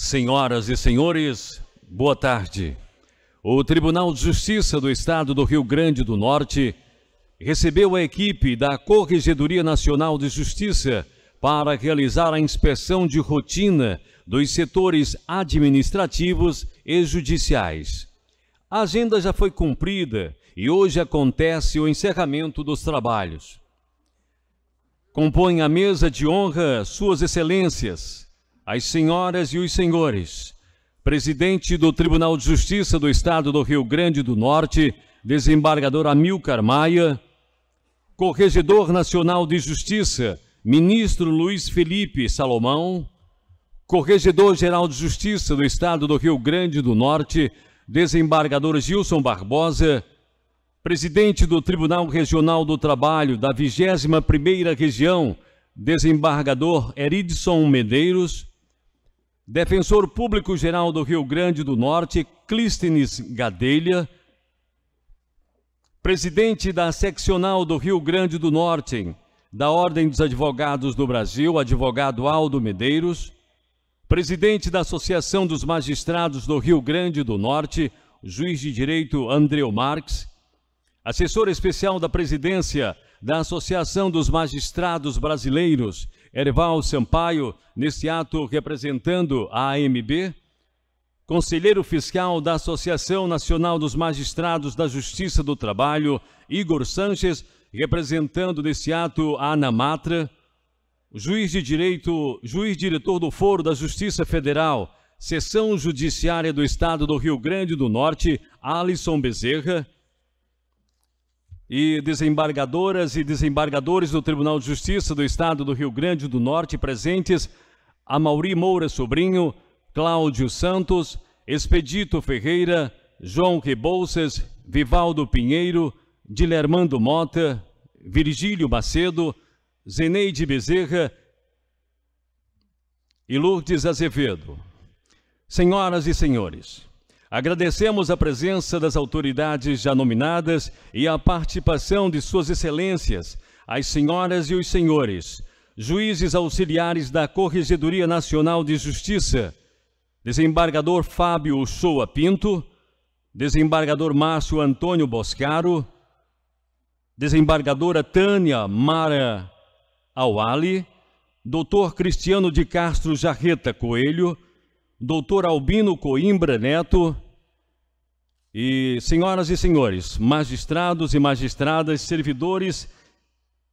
Senhoras e senhores, boa tarde. O Tribunal de Justiça do Estado do Rio Grande do Norte recebeu a equipe da Corregedoria Nacional de Justiça para realizar a inspeção de rotina dos setores administrativos e judiciais. A agenda já foi cumprida e hoje acontece o encerramento dos trabalhos. Compõe a mesa de honra Suas Excelências as senhoras e os senhores, presidente do Tribunal de Justiça do Estado do Rio Grande do Norte, desembargador Amilcar Maia, Corregedor Nacional de Justiça, ministro Luiz Felipe Salomão, Corregedor-Geral de Justiça do Estado do Rio Grande do Norte, desembargador Gilson Barbosa, presidente do Tribunal Regional do Trabalho da 21ª Região, desembargador Eridson Medeiros, Defensor Público Geral do Rio Grande do Norte, Clístenes Gadelha. Presidente da Seccional do Rio Grande do Norte, da Ordem dos Advogados do Brasil, advogado Aldo Medeiros. Presidente da Associação dos Magistrados do Rio Grande do Norte, juiz de direito Andreu Marques. Assessor especial da presidência da Associação dos Magistrados Brasileiros, Erival Sampaio, nesse ato representando a AMB, conselheiro fiscal da Associação Nacional dos Magistrados da Justiça do Trabalho, Igor Sanches, representando nesse ato a Anamatra, juiz de direito, juiz diretor do Foro da Justiça Federal, Seção Judiciária do Estado do Rio Grande do Norte, Alisson Bezerra, e desembargadoras e desembargadores do Tribunal de Justiça do Estado do Rio Grande do Norte presentes, a Mauri Moura Sobrinho, Cláudio Santos, Expedito Ferreira, João Rebouças, Vivaldo Pinheiro, Dilermando Mota, Virgílio Macedo, Zeneide Bezerra e Lourdes Azevedo. Senhoras e senhores, Agradecemos a presença das autoridades já nominadas e a participação de Suas Excelências, as senhoras e os senhores, juízes auxiliares da Corregedoria Nacional de Justiça, desembargador Fábio Soa Pinto, desembargador Márcio Antônio Boscaro, desembargadora Tânia Mara Awali, doutor Cristiano de Castro Jarreta Coelho, doutor Albino Coimbra Neto. E senhoras e senhores, magistrados e magistradas, servidores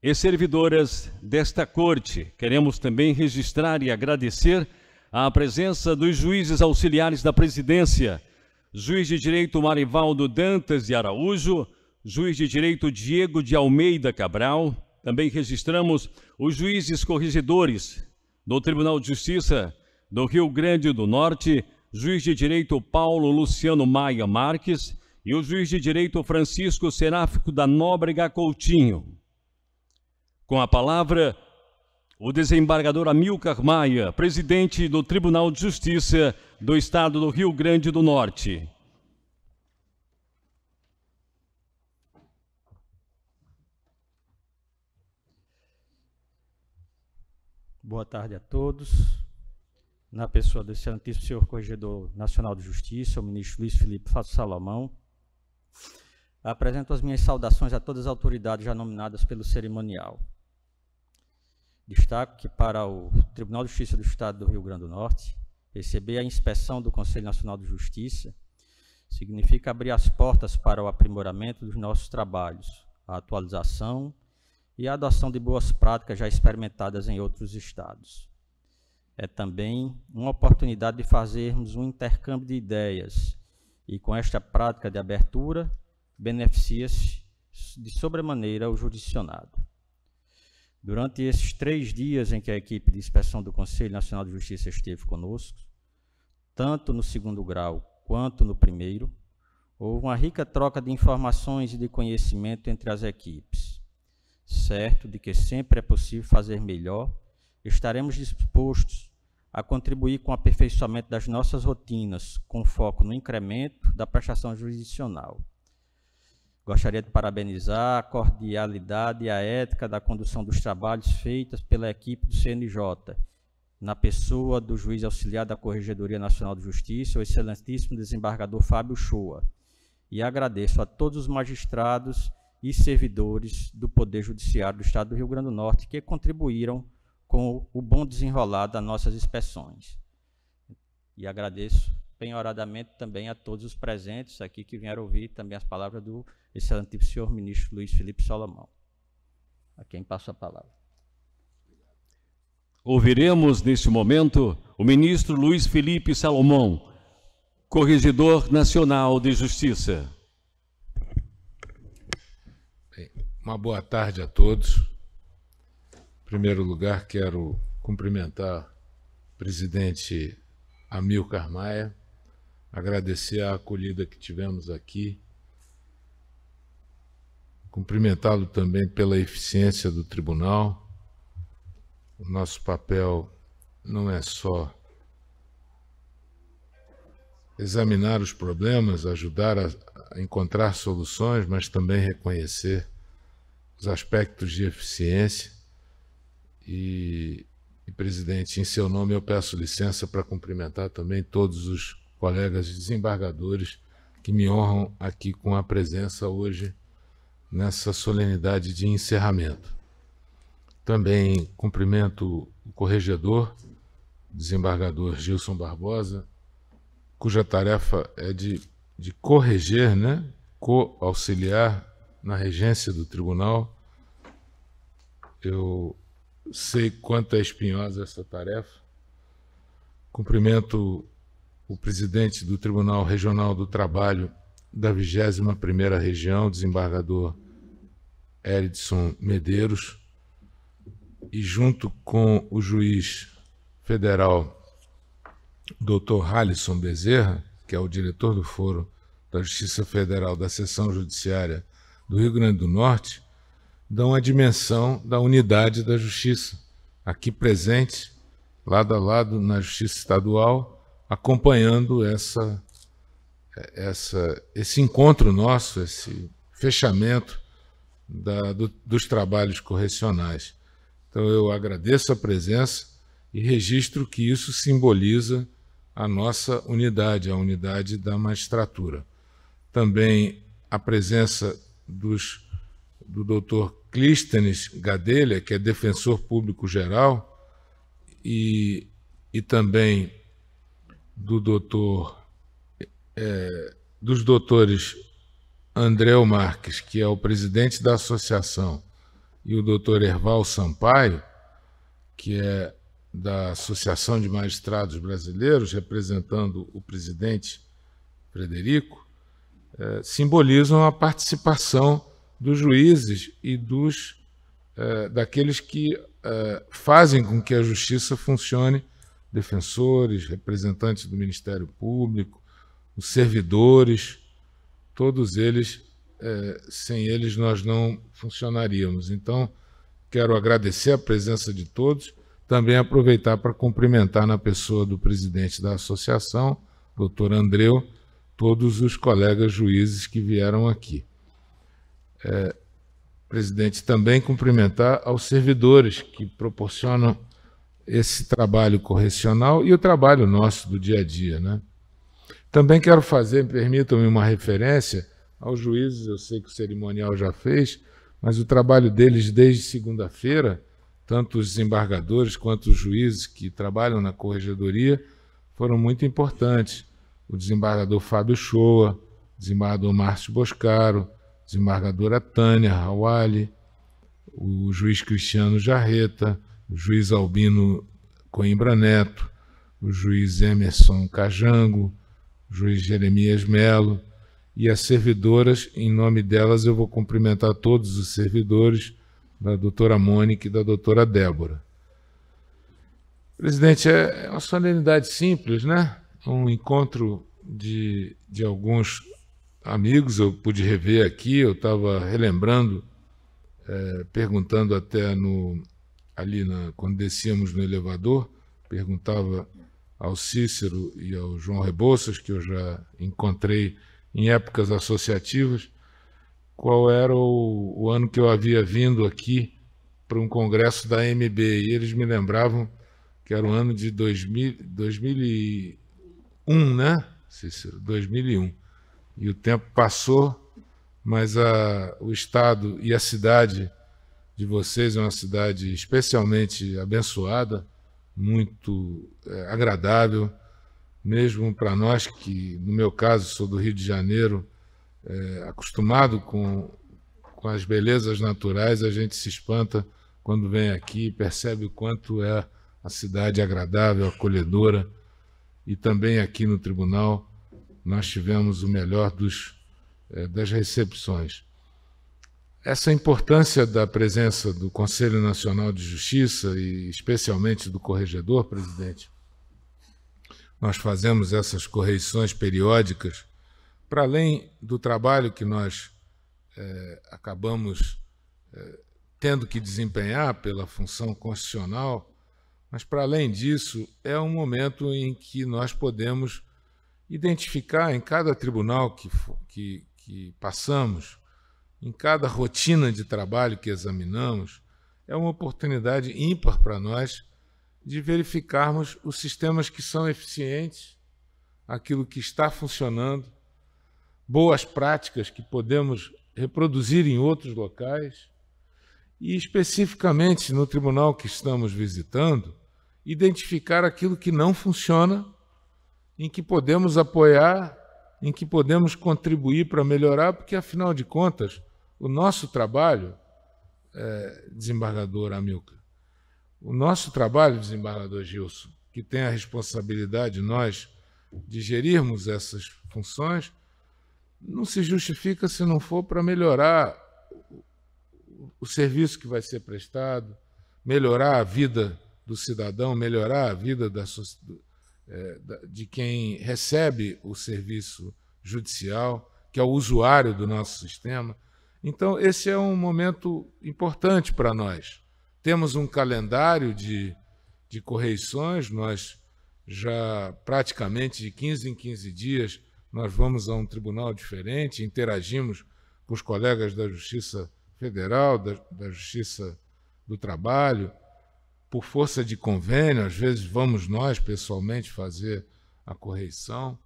e servidoras desta corte, queremos também registrar e agradecer a presença dos juízes auxiliares da presidência, juiz de direito Marivaldo Dantas de Araújo, juiz de direito Diego de Almeida Cabral. Também registramos os juízes corrigidores do Tribunal de Justiça do Rio Grande do Norte, juiz de direito Paulo Luciano Maia Marques e o juiz de direito Francisco Seráfico da Nóbrega Coutinho. Com a palavra, o desembargador Amilcar Maia, presidente do Tribunal de Justiça do Estado do Rio Grande do Norte. Boa tarde a todos na pessoa do Excelentíssimo Senhor Corregedor Nacional de Justiça, o ministro Luiz Felipe Fato Salomão. Apresento as minhas saudações a todas as autoridades já nominadas pelo cerimonial. Destaco que para o Tribunal de Justiça do Estado do Rio Grande do Norte, receber a inspeção do Conselho Nacional de Justiça significa abrir as portas para o aprimoramento dos nossos trabalhos, a atualização e a adoção de boas práticas já experimentadas em outros estados é também uma oportunidade de fazermos um intercâmbio de ideias. E com esta prática de abertura, beneficia-se de sobremaneira o jurisdicionado. Durante esses três dias em que a equipe de inspeção do Conselho Nacional de Justiça esteve conosco, tanto no segundo grau quanto no primeiro, houve uma rica troca de informações e de conhecimento entre as equipes, certo de que sempre é possível fazer melhor estaremos dispostos a contribuir com o aperfeiçoamento das nossas rotinas, com foco no incremento da prestação jurisdicional. Gostaria de parabenizar a cordialidade e a ética da condução dos trabalhos feitas pela equipe do CNJ, na pessoa do juiz auxiliar da Corregedoria Nacional de Justiça, o excelentíssimo desembargador Fábio Shoa. E agradeço a todos os magistrados e servidores do Poder Judiciário do Estado do Rio Grande do Norte que contribuíram com o bom desenrolar das nossas inspeções. E agradeço penhoradamente também a todos os presentes aqui que vieram ouvir também as palavras do excelentíssimo senhor ministro Luiz Felipe Salomão. A quem passo a palavra. Ouviremos neste momento o ministro Luiz Felipe Salomão, Corregedor Nacional de Justiça. Bem, uma boa tarde a todos. Em primeiro lugar, quero cumprimentar o presidente Amilcar Maia, agradecer a acolhida que tivemos aqui, cumprimentá-lo também pela eficiência do tribunal. O nosso papel não é só examinar os problemas, ajudar a, encontrar soluções, mas também reconhecer os aspectos de eficiência e, e, presidente, em seu nome eu peço licença para cumprimentar também todos os colegas desembargadores que me honram aqui com a presença hoje nessa solenidade de encerramento. Também cumprimento o corregedor, desembargador Gilson Barbosa, cuja tarefa é de, de corrigir, né? co-auxiliar na regência do tribunal. Eu Sei quanto é espinhosa essa tarefa. Cumprimento o presidente do Tribunal Regional do Trabalho da 21ª Região, desembargador Eridson Medeiros, e junto com o juiz federal Dr. Halisson Bezerra, que é o diretor do Foro da Justiça Federal da Seção Judiciária do Rio Grande do Norte, dão a dimensão da unidade da justiça, aqui presente, lado a lado na justiça estadual, acompanhando essa, essa, esse encontro nosso, esse fechamento da, do, dos trabalhos correcionais. Então eu agradeço a presença e registro que isso simboliza a nossa unidade, a unidade da magistratura. Também a presença dos do Dr. Clístenes Gadelha, que é defensor público geral, e, e também do doutor é, dos doutores André Marques, que é o presidente da associação, e o doutor Erval Sampaio, que é da Associação de Magistrados Brasileiros, representando o presidente Frederico, é, simbolizam a participação dos juízes e dos eh, daqueles que eh, fazem com que a justiça funcione, defensores, representantes do Ministério Público, os servidores, todos eles, eh, sem eles nós não funcionaríamos. Então, quero agradecer a presença de todos, também aproveitar para cumprimentar na pessoa do presidente da associação, doutor Andreu, todos os colegas juízes que vieram aqui é, presidente, também cumprimentar aos servidores que proporcionam esse trabalho correcional e o trabalho nosso do dia a dia. Né? Também quero fazer, permitam-me uma referência aos juízes, eu sei que o cerimonial já fez, mas o trabalho deles desde segunda-feira, tanto os desembargadores quanto os juízes que trabalham na corregedoria, foram muito importantes. O desembargador Fábio Shoa, desembargador Márcio Boscaro, desembargadora é Tânia Rawali, o juiz Cristiano Jarreta, o juiz Albino Coimbra Neto, o juiz Emerson Cajango, o juiz Jeremias Melo e as servidoras, em nome delas eu vou cumprimentar todos os servidores da doutora Mônica e da doutora Débora. Presidente, é, é uma solenidade simples, né? Um encontro de, de alguns amigos, eu pude rever aqui, eu estava relembrando, é, perguntando até no, ali na, quando descíamos no elevador, perguntava ao Cícero e ao João Rebouças, que eu já encontrei em épocas associativas, qual era o, o ano que eu havia vindo aqui para um congresso da MB, e eles me lembravam que era o ano de 2000, 2001, né, Cícero? 2001. E o tempo passou, mas a, o estado e a cidade de vocês é uma cidade especialmente abençoada, muito é, agradável, mesmo para nós que, no meu caso, sou do Rio de Janeiro, é, acostumado com, com as belezas naturais, a gente se espanta quando vem aqui e percebe o quanto é a cidade agradável, acolhedora, e também aqui no tribunal nós tivemos o melhor dos, eh, das recepções. Essa importância da presença do Conselho Nacional de Justiça e especialmente do corregedor, presidente, nós fazemos essas correções periódicas, para além do trabalho que nós eh, acabamos eh, tendo que desempenhar pela função constitucional, mas para além disso, é um momento em que nós podemos identificar em cada tribunal que, que, que passamos, em cada rotina de trabalho que examinamos, é uma oportunidade ímpar para nós de verificarmos os sistemas que são eficientes, aquilo que está funcionando, boas práticas que podemos reproduzir em outros locais e, especificamente no tribunal que estamos visitando, identificar aquilo que não funciona em que podemos apoiar, em que podemos contribuir para melhorar, porque afinal de contas, o nosso trabalho, é, desembargador Amilca, o nosso trabalho, desembargador Gilson, que tem a responsabilidade, nós, de gerirmos essas funções, não se justifica se não for para melhorar o serviço que vai ser prestado, melhorar a vida do cidadão, melhorar a vida da, sociedade. É, de quem recebe o serviço judicial, que é o usuário do nosso sistema. Então, esse é um momento importante para nós. Temos um calendário de, de correições, nós já praticamente de 15 em 15 dias nós vamos a um tribunal diferente, interagimos com os colegas da Justiça Federal, da, da Justiça do Trabalho, por força de convênio, às vezes vamos nós pessoalmente fazer a correção,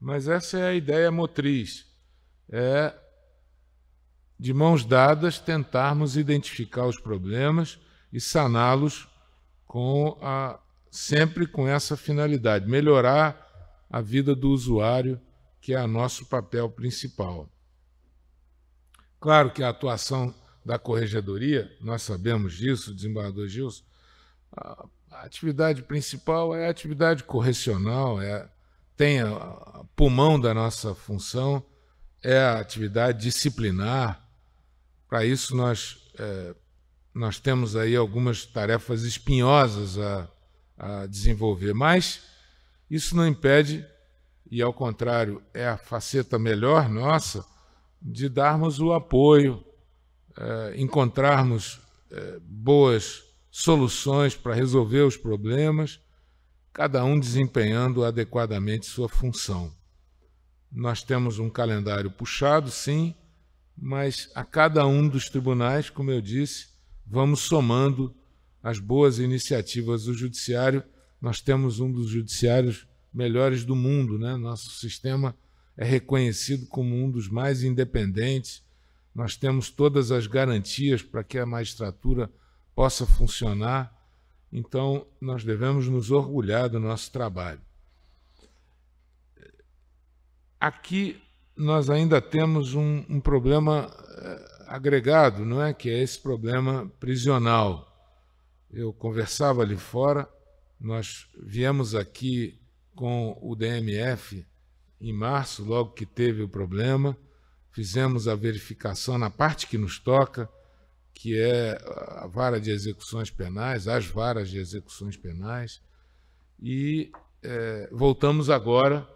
mas essa é a ideia motriz. É de mãos dadas tentarmos identificar os problemas e saná-los com a sempre com essa finalidade, melhorar a vida do usuário, que é o nosso papel principal. Claro que a atuação da corregedoria, nós sabemos disso, desembargador Gilson, a, atividade principal é a atividade correcional, é, tem a, a pulmão da nossa função, é a atividade disciplinar. Para isso, nós, é, nós temos aí algumas tarefas espinhosas a, a desenvolver, mas isso não impede, e ao contrário, é a faceta melhor nossa, de darmos o apoio, é, encontrarmos é, boas soluções para resolver os problemas, cada um desempenhando adequadamente sua função. Nós temos um calendário puxado, sim, mas a cada um dos tribunais, como eu disse, vamos somando as boas iniciativas do judiciário. Nós temos um dos judiciários melhores do mundo, né? Nosso sistema é reconhecido como um dos mais independentes. Nós temos todas as garantias para que a magistratura possa funcionar. Então, nós devemos nos orgulhar do nosso trabalho. Aqui nós ainda temos um, um problema eh, agregado, não é? Que é esse problema prisional. Eu conversava ali fora, nós viemos aqui com o DMF em março, logo que teve o problema, fizemos a verificação na parte que nos toca que é a vara de execuções penais, as varas de execuções penais, e é, voltamos agora.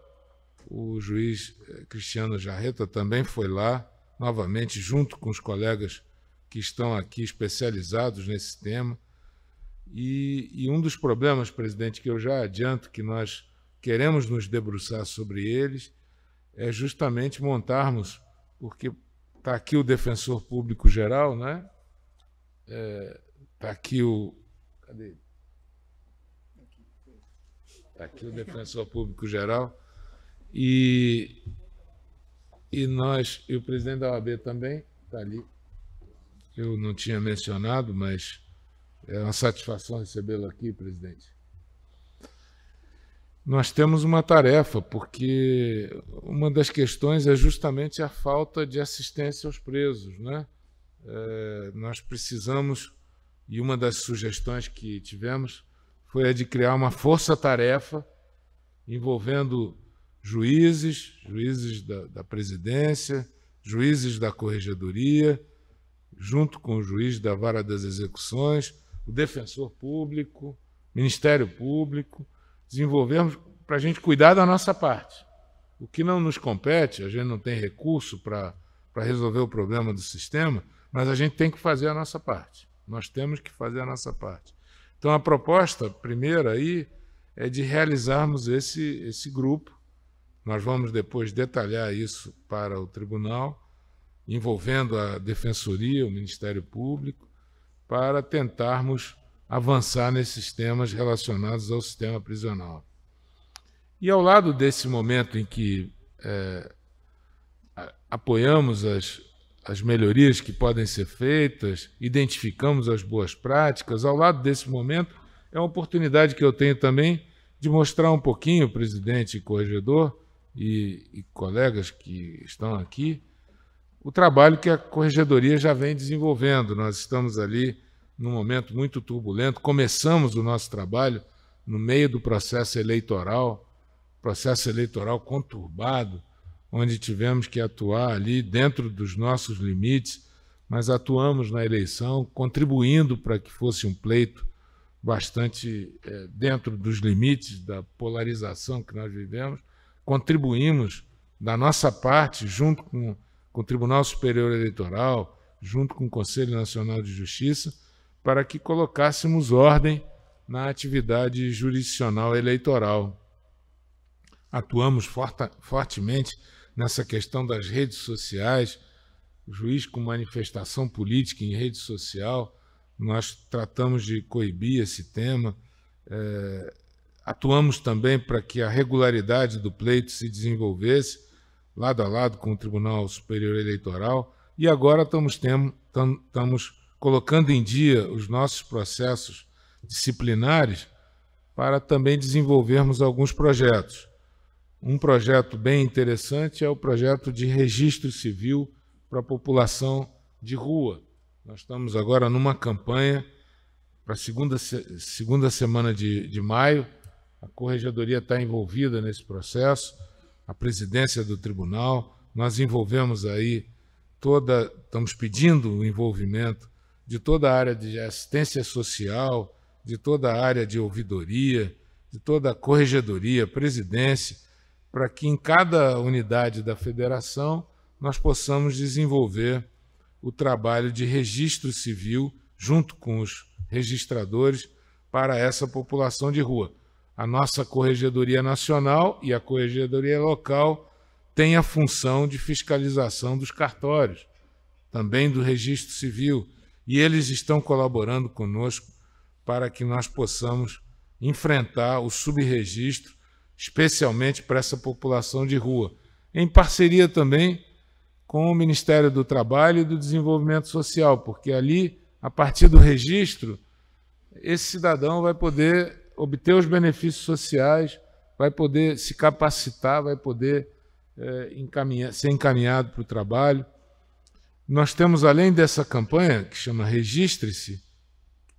O juiz é, Cristiano Jarreta também foi lá, novamente, junto com os colegas que estão aqui especializados nesse tema. E, e, um dos problemas, presidente, que eu já adianto que nós queremos nos debruçar sobre eles, é justamente montarmos, porque está aqui o defensor público geral, né? É, tá aqui o. Cadê? Tá aqui o defensor público geral. E, e nós, e o presidente da OAB também, está ali. Eu não tinha mencionado, mas é uma satisfação recebê-lo aqui, presidente. Nós temos uma tarefa, porque uma das questões é justamente a falta de assistência aos presos, né? Eh, nós precisamos, e uma das sugestões que tivemos foi a de criar uma força-tarefa envolvendo juízes, juízes da, da presidência, juízes da corregedoria, junto com o juiz da vara das execuções, o defensor público, Ministério Público, desenvolvermos para a gente cuidar da nossa parte. O que não nos compete, a gente não tem recurso para resolver o problema do sistema, mas a gente tem que fazer a nossa parte. Nós temos que fazer a nossa parte. Então, a proposta primeira aí é de realizarmos esse, esse grupo. Nós vamos depois detalhar isso para o tribunal, envolvendo a defensoria, o Ministério Público, para tentarmos avançar nesses temas relacionados ao sistema prisional. E ao lado desse momento em que é, apoiamos as, as melhorias que podem ser feitas, identificamos as boas práticas. Ao lado desse momento, é uma oportunidade que eu tenho também de mostrar um pouquinho, presidente e corregedor e, e colegas que estão aqui, o trabalho que a corregedoria já vem desenvolvendo. Nós estamos ali num momento muito turbulento, começamos o nosso trabalho no meio do processo eleitoral, processo eleitoral conturbado, onde tivemos que atuar ali dentro dos nossos limites, mas atuamos na eleição, contribuindo para que fosse um pleito bastante é, dentro dos limites da polarização que nós vivemos, contribuímos da nossa parte, junto com, com o Tribunal Superior Eleitoral, junto com o Conselho Nacional de Justiça, para que colocássemos ordem na atividade jurisdicional eleitoral. Atuamos forta, fortemente nessa questão das redes sociais, juiz com manifestação política em rede social, nós tratamos de coibir esse tema. É, atuamos também para que a regularidade do pleito se desenvolvesse lado a lado com o Tribunal Superior Eleitoral e agora estamos, estamos colocando em dia os nossos processos disciplinares para também desenvolvermos alguns projetos. Um projeto bem interessante é o projeto de registro civil para a população de rua. Nós estamos agora numa campanha para a segunda, segunda semana de, de maio. A corregedoria está envolvida nesse processo, a presidência do tribunal. Nós envolvemos aí toda, estamos pedindo o envolvimento de toda a área de assistência social, de toda a área de ouvidoria, de toda a corregedoria, presidência, para que em cada unidade da federação nós possamos desenvolver o trabalho de registro civil junto com os registradores para essa população de rua. A nossa Corregedoria Nacional e a Corregedoria Local têm a função de fiscalização dos cartórios, também do registro civil, e eles estão colaborando conosco para que nós possamos enfrentar o subregistro especialmente para essa população de rua, em parceria também com o Ministério do Trabalho e do Desenvolvimento Social, porque ali, a partir do registro, esse cidadão vai poder obter os benefícios sociais, vai poder se capacitar, vai poder é, eh, encaminhar, ser encaminhado para o trabalho. Nós temos, além dessa campanha, que chama Registre-se,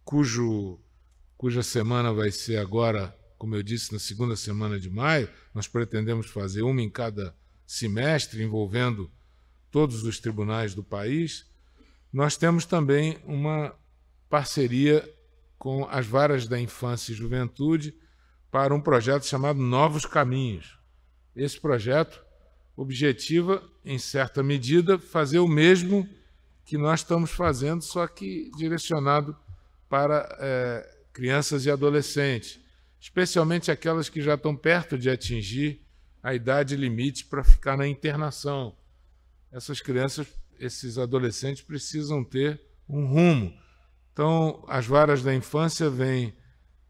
cuja semana vai ser agora como eu disse, na segunda semana de maio, nós pretendemos fazer uma em cada semestre, envolvendo todos os tribunais do país. Nós temos também uma parceria com as varas da infância e juventude para um projeto chamado Novos Caminhos. Esse projeto objetiva, em certa medida, fazer o mesmo que nós estamos fazendo, só que direcionado para é, crianças e adolescentes especialmente aquelas que já estão perto de atingir a idade limite para ficar na internação. Essas crianças, esses adolescentes precisam ter um rumo. Então, as varas da infância vêm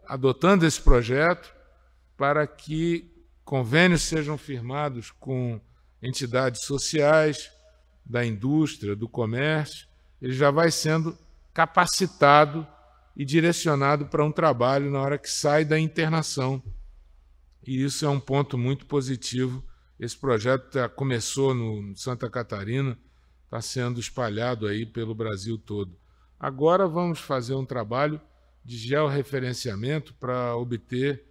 adotando esse projeto para que convênios sejam firmados com entidades sociais, da indústria, do comércio, ele já vai sendo capacitado e direcionado para um trabalho na hora que sai da internação. E isso é um ponto muito positivo. Esse projeto tá, começou no Santa Catarina, está sendo espalhado aí pelo Brasil todo. Agora vamos fazer um trabalho de georreferenciamento para obter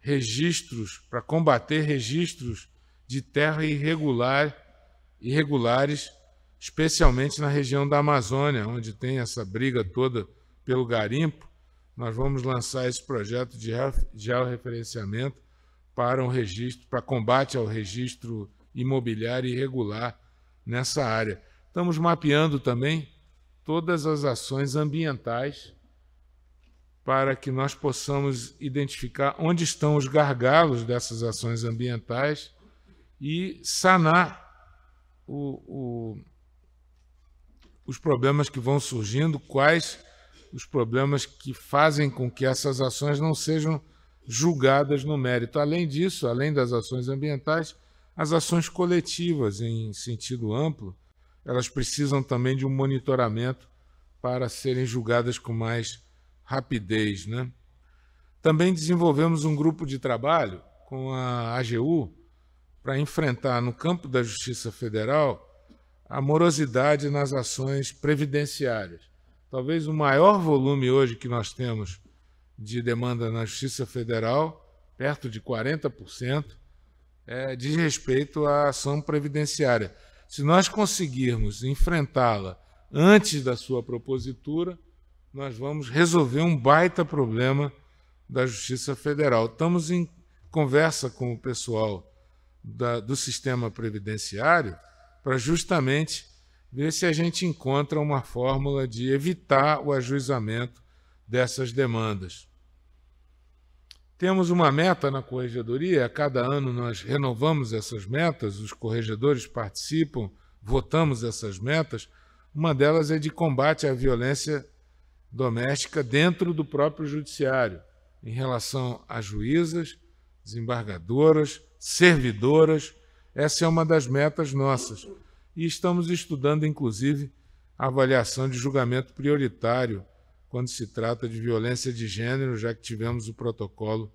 registros, para combater registros de terra irregular, irregulares, especialmente na região da Amazônia, onde tem essa briga toda pelo garimpo, nós vamos lançar esse projeto de georreferenciamento para um registro, para combate ao registro imobiliário irregular nessa área. Estamos mapeando também todas as ações ambientais para que nós possamos identificar onde estão os gargalos dessas ações ambientais e sanar o, o, os problemas que vão surgindo, quais os problemas que fazem com que essas ações não sejam julgadas no mérito. Além disso, além das ações ambientais, as ações coletivas, em sentido amplo, elas precisam também de um monitoramento para serem julgadas com mais rapidez. Né? Também desenvolvemos um grupo de trabalho com a AGU para enfrentar no campo da Justiça Federal a morosidade nas ações previdenciárias. Talvez o maior volume hoje que nós temos de demanda na Justiça Federal, perto de 40%, é, diz respeito à ação previdenciária. Se nós conseguirmos enfrentá-la antes da sua propositura, nós vamos resolver um baita problema da Justiça Federal. Estamos em conversa com o pessoal da, do sistema previdenciário para justamente ver se a gente encontra uma fórmula de evitar o ajuizamento dessas demandas. Temos uma meta na corregedoria, a cada ano nós renovamos essas metas, os corregedores participam, votamos essas metas. Uma delas é de combate à violência doméstica dentro do próprio judiciário, em relação a juízas, desembargadoras, servidoras. Essa é uma das metas nossas e estamos estudando, inclusive, a avaliação de julgamento prioritário quando se trata de violência de gênero, já que tivemos o protocolo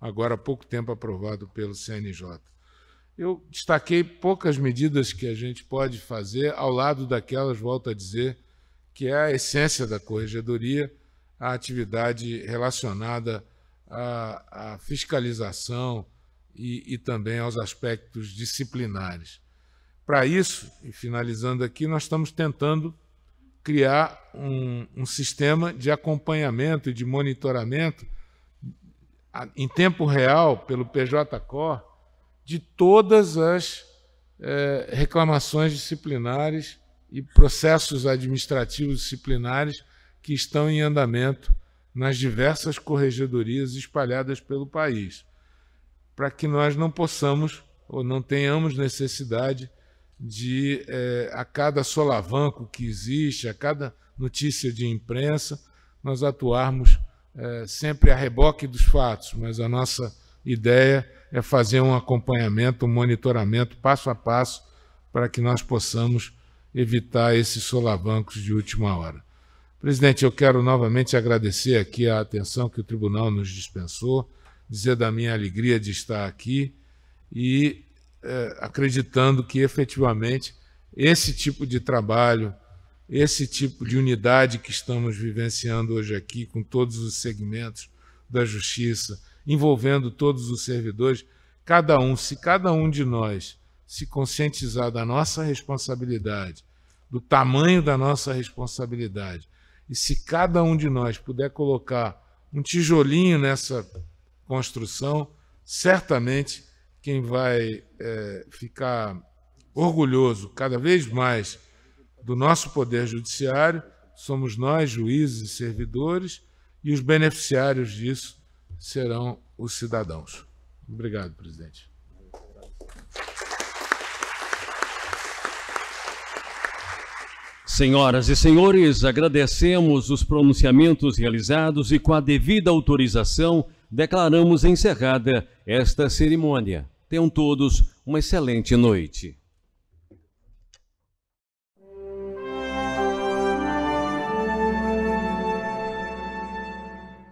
agora há pouco tempo aprovado pelo CNJ. Eu destaquei poucas medidas que a gente pode fazer ao lado daquelas, volto a dizer, que é a essência da corregedoria, a atividade relacionada à, à fiscalização e, e também aos aspectos disciplinares. Para isso, e finalizando aqui, nós estamos tentando criar um, um sistema de acompanhamento e de monitoramento em tempo real pelo Cor de todas as é, reclamações disciplinares e processos administrativos disciplinares que estão em andamento nas diversas corregedorias espalhadas pelo país, para que nós não possamos ou não tenhamos necessidade de eh, a cada solavanco que existe, a cada notícia de imprensa, nós atuarmos eh, sempre a reboque dos fatos, mas a nossa ideia é fazer um acompanhamento, um monitoramento passo a passo para que nós possamos evitar esses solavancos de última hora. Presidente, eu quero novamente agradecer aqui a atenção que o tribunal nos dispensou, dizer da minha alegria de estar aqui e é, acreditando que efetivamente esse tipo de trabalho, esse tipo de unidade que estamos vivenciando hoje aqui, com todos os segmentos da justiça, envolvendo todos os servidores, cada um, se cada um de nós se conscientizar da nossa responsabilidade, do tamanho da nossa responsabilidade, e se cada um de nós puder colocar um tijolinho nessa construção, certamente quem vai é, ficar orgulhoso cada vez mais do nosso poder judiciário somos nós, juízes e servidores, e os beneficiários disso serão os cidadãos. Obrigado, presidente. Senhoras e senhores, agradecemos os pronunciamentos realizados e, com a devida autorização, declaramos encerrada esta cerimônia. Tenham todos uma excelente noite.